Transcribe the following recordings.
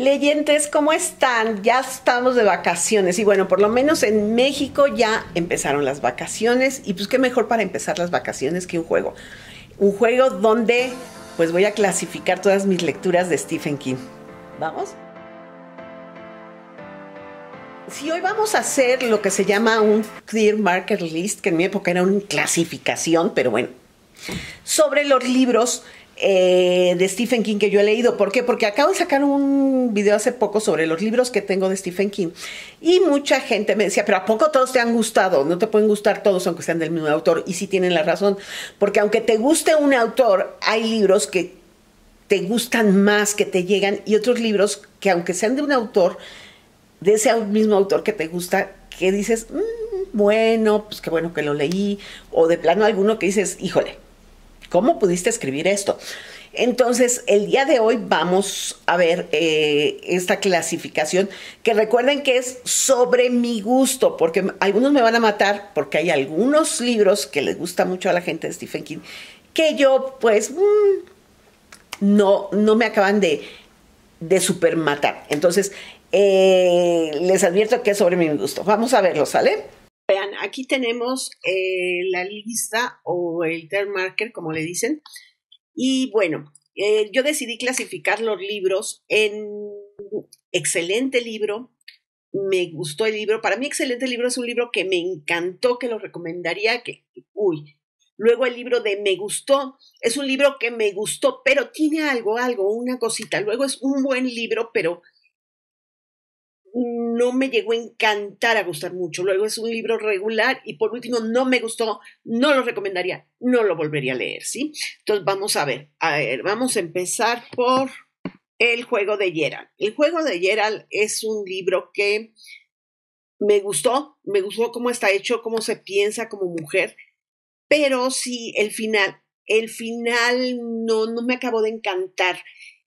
Leyentes, ¿cómo están? Ya estamos de vacaciones y bueno, por lo menos en México ya empezaron las vacaciones y pues qué mejor para empezar las vacaciones que un juego. Un juego donde pues voy a clasificar todas mis lecturas de Stephen King. ¿Vamos? Si hoy vamos a hacer lo que se llama un clear marker list, que en mi época era una clasificación, pero bueno, sobre los libros eh, de Stephen King que yo he leído. ¿Por qué? Porque acabo de sacar un video hace poco sobre los libros que tengo de Stephen King y mucha gente me decía, pero ¿a poco todos te han gustado? No te pueden gustar todos aunque sean del mismo autor y sí tienen la razón, porque aunque te guste un autor, hay libros que te gustan más, que te llegan y otros libros que aunque sean de un autor, de ese mismo autor que te gusta, que dices, mm, bueno, pues qué bueno que lo leí, o de plano alguno que dices, híjole, ¿Cómo pudiste escribir esto? Entonces, el día de hoy vamos a ver eh, esta clasificación, que recuerden que es sobre mi gusto, porque algunos me van a matar, porque hay algunos libros que les gusta mucho a la gente de Stephen King, que yo pues mm, no, no me acaban de, de supermatar. Entonces, eh, les advierto que es sobre mi gusto. Vamos a verlo, ¿sale? aquí tenemos eh, la lista o el term marker, como le dicen. Y bueno, eh, yo decidí clasificar los libros en excelente libro. Me gustó el libro. Para mí, excelente libro es un libro que me encantó, que lo recomendaría, que, uy. Luego el libro de Me gustó, es un libro que me gustó, pero tiene algo, algo, una cosita. Luego es un buen libro, pero no me llegó a encantar, a gustar mucho. Luego es un libro regular y por último no me gustó, no lo recomendaría, no lo volvería a leer, ¿sí? Entonces vamos a ver, vamos a empezar por El juego de Gerald. El juego de Gerald es un libro que me gustó, me gustó cómo está hecho, cómo se piensa como mujer, pero sí el final, el final no, no me acabó de encantar.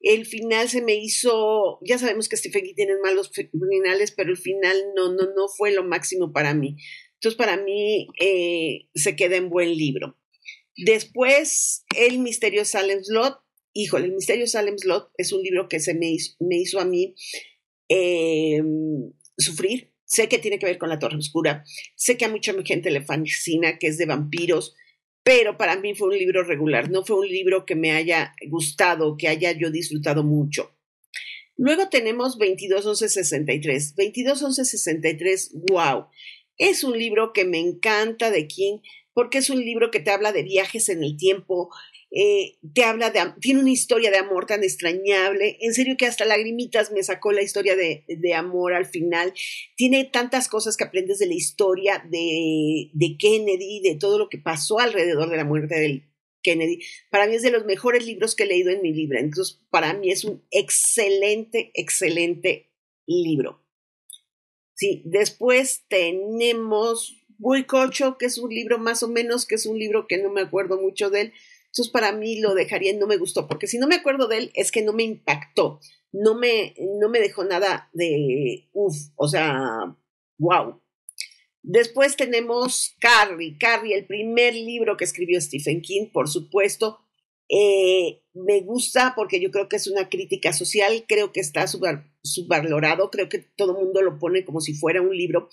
El final se me hizo, ya sabemos que Stephen King tiene malos finales, pero el final no, no, no fue lo máximo para mí. Entonces, para mí eh, se queda en buen libro. Después, El misterio Salem Slot. Híjole, El misterio Salem Slot es un libro que se me hizo, a mí em, sufrir. Sé que tiene que ver con la Torre Oscura. Sé que a mucha gente le fascina, que es de vampiros pero para mí fue un libro regular, no fue un libro que me haya gustado, que haya yo disfrutado mucho. Luego tenemos 221163. 221163, wow. Es un libro que me encanta de King porque es un libro que te habla de viajes en el tiempo, eh, te habla de, tiene una historia de amor tan extrañable, en serio que hasta lagrimitas me sacó la historia de, de amor al final, tiene tantas cosas que aprendes de la historia de, de, Kennedy, de todo lo que pasó alrededor de la muerte de Kennedy. Para mí es de los mejores libros que he leído en mi libro, entonces para mí es un excelente, excelente libro. Sí, después tenemos Buicocho, que es un libro más o menos, que es un libro que no me acuerdo mucho de él, entonces, para mí lo dejaría y no me gustó, porque si no me acuerdo de él, es que no me impactó, no me, no me dejó nada de uff, o sea, wow. Después tenemos Carrie, Carrie, el primer libro que escribió Stephen King, por supuesto. Eh, me gusta porque yo creo que es una crítica social, creo que está subvalorado, creo que todo el mundo lo pone como si fuera un libro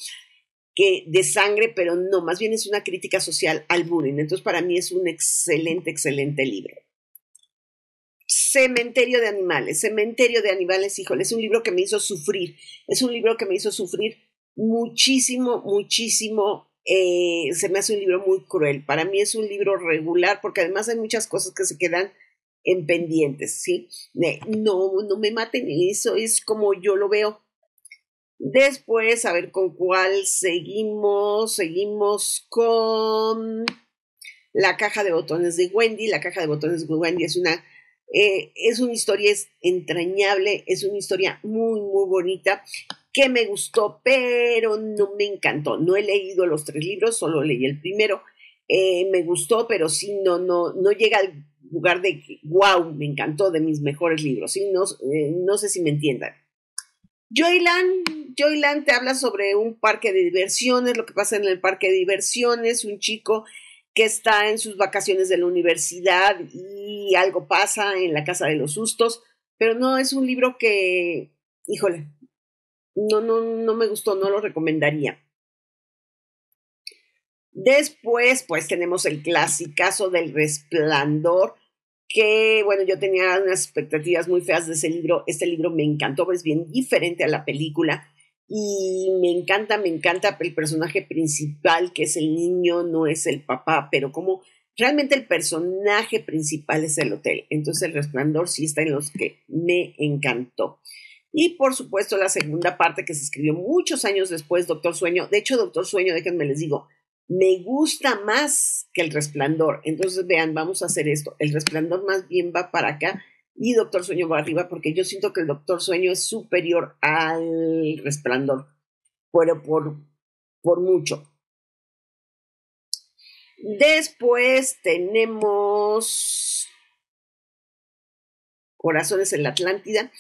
que de sangre, pero no, más bien es una crítica social al bullying. Entonces, para mí es un excelente, excelente libro. Cementerio de Animales, Cementerio de Animales, híjole, es un libro que me hizo sufrir, es un libro que me hizo sufrir muchísimo, muchísimo. Eh, se me hace un libro muy cruel. Para mí es un libro regular porque además hay muchas cosas que se quedan en pendientes, ¿sí? no, no me maten, eso es como yo lo veo. Después, a ver con cuál seguimos. Seguimos con la caja de botones de Wendy. La caja de botones de Wendy es una, eh, es una historia es entrañable, es una historia muy, muy bonita que me gustó, pero no me encantó. No he leído los tres libros, solo leí el primero. Eh, me gustó, pero sí, no, no, no llega al lugar de wow, me encantó de mis mejores libros. Sí, no, eh, no sé si me entiendan. Joyland, Joyland te habla sobre un parque de diversiones, lo que pasa en el parque de diversiones, un chico que está en sus vacaciones de la universidad y algo pasa en la casa de los sustos, pero no es un libro que, híjole, no, no, no me gustó, no lo recomendaría. Después, pues tenemos el clasicazo del resplandor, que bueno, yo tenía unas expectativas muy feas de ese libro. Este libro me encantó, es bien diferente a la película y me encanta, me encanta el personaje principal que es el niño, no es el papá, pero como realmente el personaje principal es el hotel. Entonces el resplandor sí está en los que me encantó. Y por supuesto la segunda parte que se escribió muchos años después, Doctor Sueño. De hecho, Doctor Sueño, déjenme les digo, me gusta más que el resplandor. Entonces, vean, vamos a hacer esto. El resplandor más bien va para acá y Doctor Sueño va arriba porque yo siento que el Doctor Sueño es superior al resplandor, pero por, por mucho. Después tenemos Corazones en la Atlántida,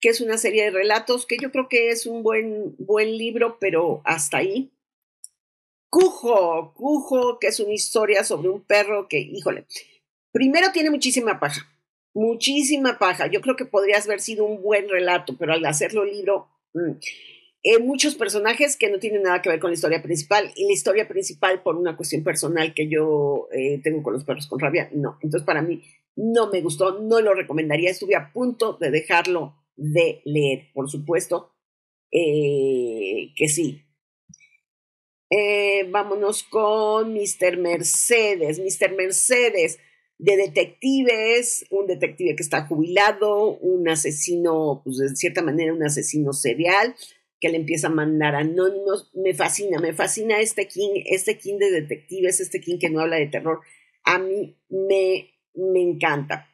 que es una serie de relatos que yo creo que es un buen, buen libro, pero hasta ahí. Cujo, Cujo, que es una historia sobre un perro que, híjole, primero tiene muchísima paja, muchísima paja. Yo creo que podrías haber sido un buen relato, pero al hacerlo libro, mm, eh, muchos personajes que no tienen nada que ver con la historia principal. Y la historia principal, por una cuestión personal que yo eh, tengo con los perros con rabia, no. Entonces, para mí, no me gustó, no lo recomendaría. Estuve a punto de dejarlo de leer, por supuesto. Eh, que sí, eh, vámonos con Mr. Mercedes. Mr. Mercedes, de detectives, un detective que está jubilado, un asesino, pues de cierta manera un asesino serial, que le empieza a mandar anónimos. Me fascina, me fascina este King, este King de detectives, este King que no habla de terror. A mí me, me encanta.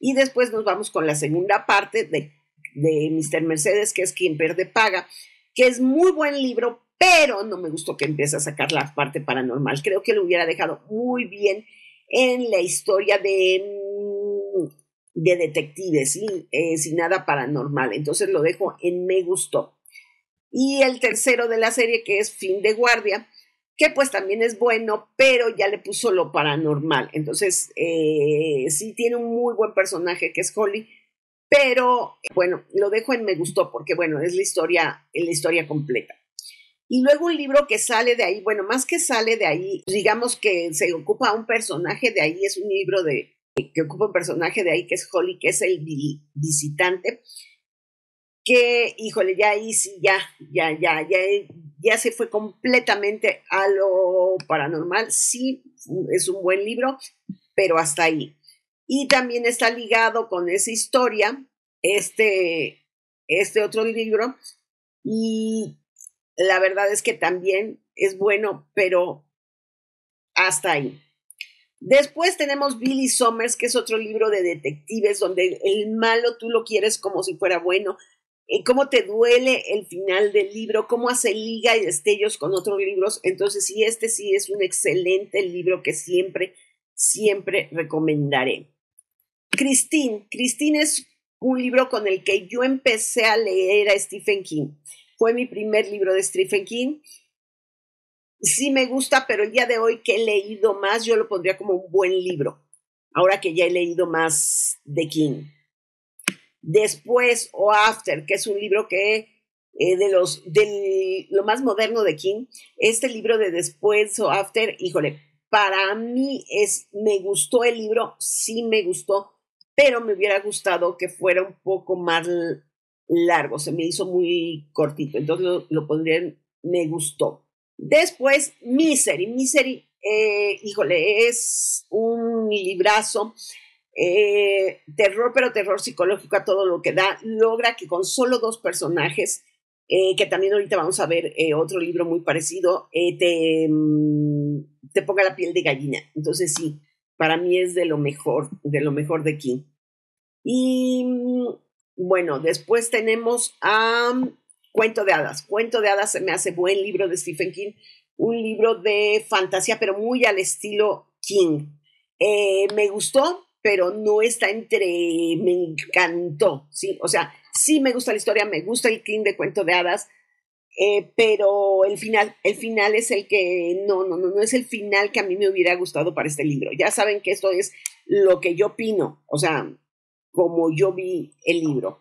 Y después nos vamos con la segunda parte de, de Mr. Mercedes, que es Quien Perde Paga, que es muy buen libro, pero no me gustó que empiece a sacar la parte paranormal. Creo que lo hubiera dejado muy bien en la historia de, mm, de detectives, eh, sin, nada paranormal. Entonces lo dejo en me gustó. Y el tercero de la serie, que es Fin de Guardia, que pues también es bueno, pero ya le puso lo paranormal. Entonces, eh, sí tiene un muy buen personaje que es Holly, pero bueno, lo dejo en me gustó porque bueno, es la historia, la historia completa. Y luego un libro que sale de ahí, bueno, más que sale de ahí, digamos que se ocupa un personaje de ahí, es un libro de, que ocupa un personaje de ahí que es Holly, que es el visitante, que, híjole, ya ahí sí, ya, ya, ya, ya, ya se fue completamente a lo paranormal. Sí, es un buen libro, pero hasta ahí. Y también está ligado con esa historia, este, este otro libro, y la verdad es que también es bueno, pero hasta ahí. Después tenemos Billy Summers, que es otro libro de detectives, donde el malo tú lo quieres como si fuera bueno. Eh, cómo te duele el final del libro, cómo hace liga y destellos con otros libros. Entonces, sí, este sí es un excelente libro que siempre, siempre recomendaré. Christine. Christine es un libro con el que yo empecé a leer a Stephen King fue mi primer libro de Stephen King. Sí me gusta, pero el día de hoy que he leído más, yo lo pondría como un buen libro, ahora que ya he leído más de King. Después o After, que es un libro que eh, de los del lo más moderno de King, este libro de Después o After, híjole, para mí es me gustó el libro, sí me gustó, pero me hubiera gustado que fuera un poco más largo, se me hizo muy cortito, entonces lo, lo pondría me gustó. Después, Misery. Misery, eh, híjole, es un librazo. Eh, terror, pero terror psicológico a todo lo que da. Logra que con solo dos personajes, eh, que también ahorita vamos a ver eh, otro libro muy parecido, eh, te, mm, te ponga la piel de gallina. Entonces, sí, para mí es de lo mejor, de lo mejor de King. Y mm, bueno, después tenemos a Cuento de Hadas. Cuento de Hadas se me hace buen libro de Stephen King, un libro de fantasía, pero muy al estilo King. Eh, me gustó, pero no está entre me encantó, ¿sí? O sea, sí me gusta la historia, me gusta el King de Cuento de Hadas, eh, pero el final, el final es el que no, no, no, no es el final que a mí me hubiera gustado para este libro. Ya saben que esto es lo que yo opino, o sea, como yo vi el libro.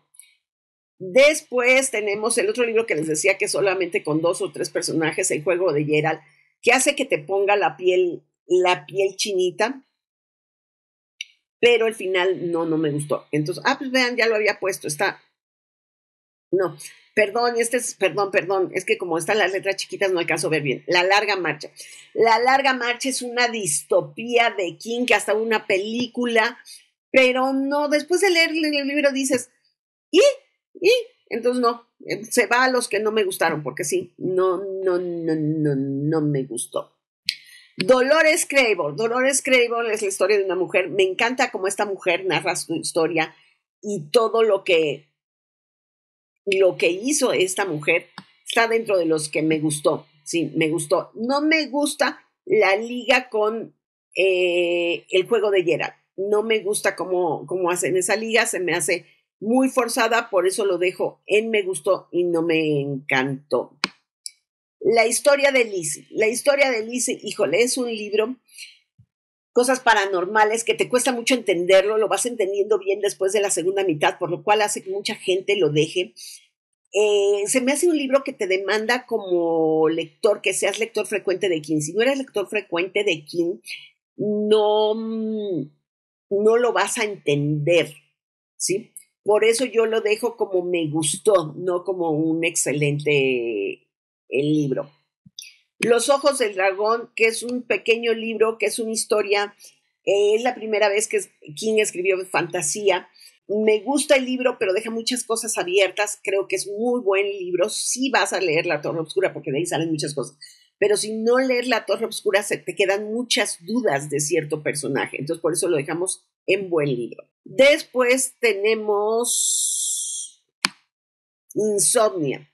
Después tenemos el otro libro que les decía que solamente con dos o tres personajes, el juego de Gerald, que hace que te ponga la piel, la piel chinita, pero el final no, no me gustó. Entonces, ah, pues vean, ya lo había puesto, está. No, perdón, este es, perdón, perdón, es que como están las letras chiquitas no alcanzo a ver bien. La larga marcha. La larga marcha es una distopía de King, que hasta una película pero no, después de leer el libro dices, ¿y? ¿y? Entonces no, eh, se va a los que no me gustaron, porque sí, no, no, no, no, no me gustó. Dolores Crable. Dolores Crable es la historia de una mujer. Me encanta cómo esta mujer narra su historia y todo lo que, lo que hizo esta mujer está dentro de los que me gustó. Sí, me gustó. No me gusta la liga con eh, el juego de Gerard no me gusta cómo, cómo hacen esa liga, se me hace muy forzada, por eso lo dejo en me gustó y no me encantó. La historia de Lizzie. La historia de Lizzie, híjole, es un libro, cosas paranormales que te cuesta mucho entenderlo, lo vas entendiendo bien después de la segunda mitad, por lo cual hace que mucha gente lo deje. Eh, se me hace un libro que te demanda como lector que seas lector frecuente de King. Si no eres lector frecuente de King, no mm, no lo vas a entender, ¿sí? Por eso yo lo dejo como me gustó, no como un excelente el eh, libro. Los Ojos del Dragón, que es un pequeño libro, que es una historia, es la primera vez que King escribió fantasía. Me gusta el libro, pero deja muchas cosas abiertas. Creo que es muy buen libro. Si vas a leer La Torre Oscura, porque de ahí salen muchas cosas pero si no lees La Torre Obscura se te quedan muchas dudas de cierto personaje, entonces por eso lo dejamos en buen libro. Después tenemos Insomnia.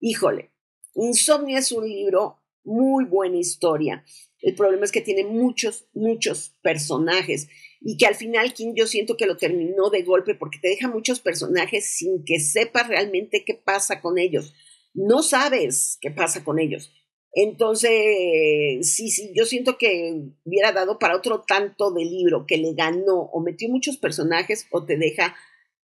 Híjole, Insomnia es un libro, muy buena historia. El problema es que tiene muchos, muchos personajes y que al final King yo siento que lo terminó de golpe porque te deja muchos personajes sin que sepas realmente qué pasa con ellos. No sabes qué pasa con ellos. Entonces, sí, sí, yo siento que hubiera dado para otro tanto de libro que le ganó o metió muchos personajes o te deja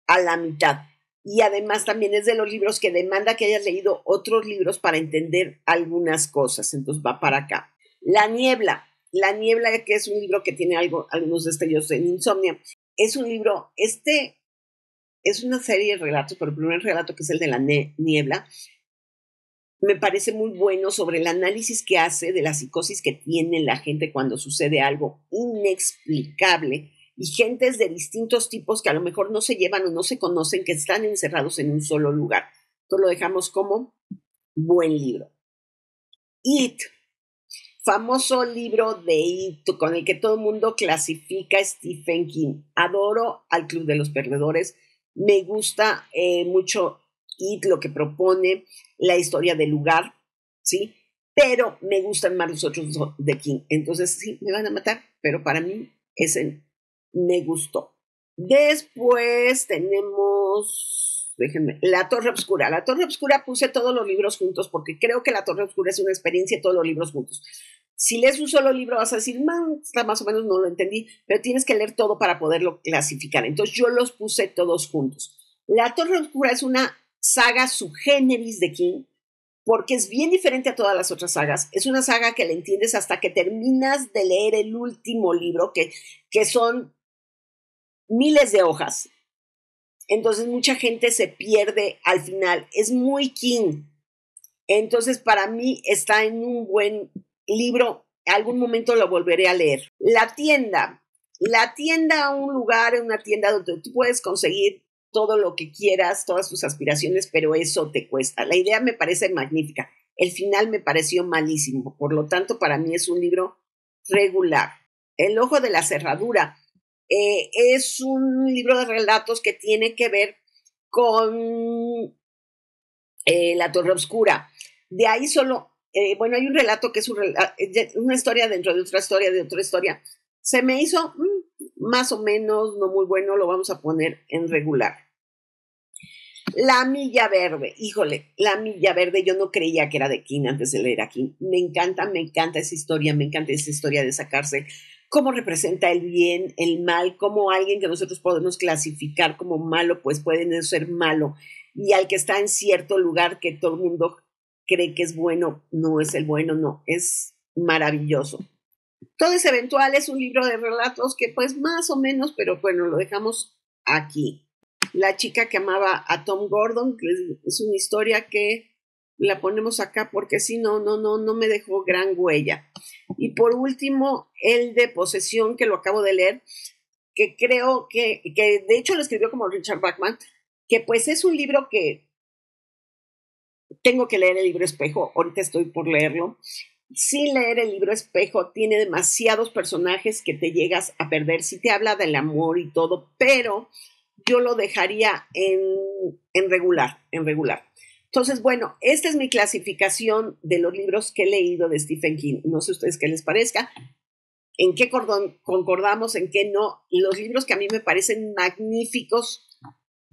a la mitad. Y además también es de los libros que demanda que hayas leído otros libros para entender algunas cosas. Entonces va para acá. La niebla. La niebla, que es un libro que tiene algo, algunos destellos en insomnia. Es un libro, este es una serie de relatos, pero el primer relato que es el de la niebla, me parece muy bueno sobre el análisis que hace de la psicosis que tiene la gente cuando sucede algo inexplicable y gentes de distintos tipos que a lo mejor no se llevan o no se conocen, que están encerrados en un solo lugar. todo lo dejamos como buen libro. It, famoso libro de It, con el que todo el mundo clasifica Stephen King. Adoro al Club de los Perdedores. Me gusta eh, mucho It, lo que propone la historia del lugar, ¿sí? Pero me gustan más los otros de King. Entonces, sí, me van a matar, pero para mí ese me gustó. Después tenemos, déjenme, La Torre Obscura. La Torre Obscura puse todos los libros juntos porque creo que La Torre Oscura es una experiencia, todos los libros juntos. Si lees un solo libro vas a decir, más o menos no lo entendí, pero tienes que leer todo para poderlo clasificar. Entonces yo los puse todos juntos. La Torre Oscura es una saga su generis de King, porque es bien diferente a todas las otras sagas. Es una saga que la entiendes hasta que terminas de leer el último libro, que, que son miles de hojas. Entonces mucha gente se pierde al final. Es muy King. Entonces para mí está en un buen libro. Algún momento lo volveré a leer. La tienda. La tienda, un lugar, una tienda donde tú puedes conseguir todo lo que quieras, todas tus aspiraciones, pero eso te cuesta. La idea me parece magnífica. El final me pareció malísimo, por lo tanto para mí es un libro regular. El ojo de la cerradura eh, es un libro de relatos que tiene que ver con eh, la torre oscura. De ahí solo, eh, bueno, hay un relato que es una historia dentro de otra historia, de otra historia. Se me hizo mm, más o menos, no muy bueno, lo vamos a poner en regular. La Milla Verde, híjole, La Milla Verde, yo no creía que era de King antes de leer a Me encanta, me encanta esa historia, me encanta esa historia de sacarse cómo representa el bien, el mal, cómo alguien que nosotros podemos clasificar como malo, pues puede ser malo. Y al que está en cierto lugar que todo el mundo cree que es bueno, no es el bueno, no, es maravilloso. Todo es eventual, es un libro de relatos que pues más o menos, pero bueno, lo dejamos aquí la chica que amaba a Tom Gordon, que es una historia que la ponemos acá porque si no, no, no, no me dejó gran huella. Y por último, el de posesión, que lo acabo de leer, que creo que, que de hecho lo escribió como Richard Bachman, que pues es un libro que tengo que leer el libro espejo, ahorita estoy por leerlo. Sin leer el libro espejo, tiene demasiados personajes que te llegas a perder, si te habla del amor y todo, pero yo lo dejaría en, regular, en regular. Entonces, bueno, esta es mi clasificación de los libros que he leído de Stephen King. No sé ustedes qué les parezca, en qué cordón concordamos, en qué no. Los libros que a mí me parecen magníficos,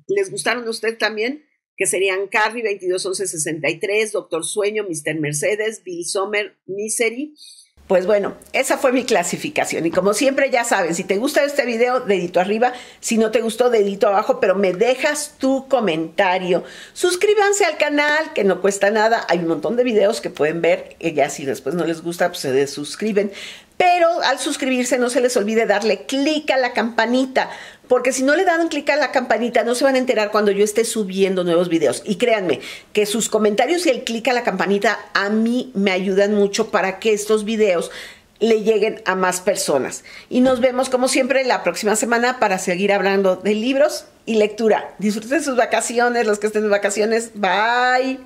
¿les gustaron a ustedes también? Que serían Carrie 22-11-63, Doctor Sueño, Mr. Mercedes, Bill Sommer, Misery. Pues bueno, esa fue mi clasificación. Y como siempre, ya saben, si te gusta este video, dedito arriba. Si no te gustó, dedito abajo, pero me dejas tu comentario. Suscríbanse al canal, que no cuesta nada. Hay un montón de videos que pueden ver. Y eh, ya si después no les gusta, pues se desuscriben. Pero al suscribirse no se les olvide darle clic a la campanita, porque si no le dan clic a la campanita no se van a enterar cuando yo esté subiendo nuevos videos. Y créanme que sus comentarios y el clic a la campanita a mí me ayudan mucho para que estos videos le lleguen a más personas. Y nos vemos como siempre la próxima semana para seguir hablando de libros y lectura. Disfruten sus vacaciones, los que estén en vacaciones. Bye.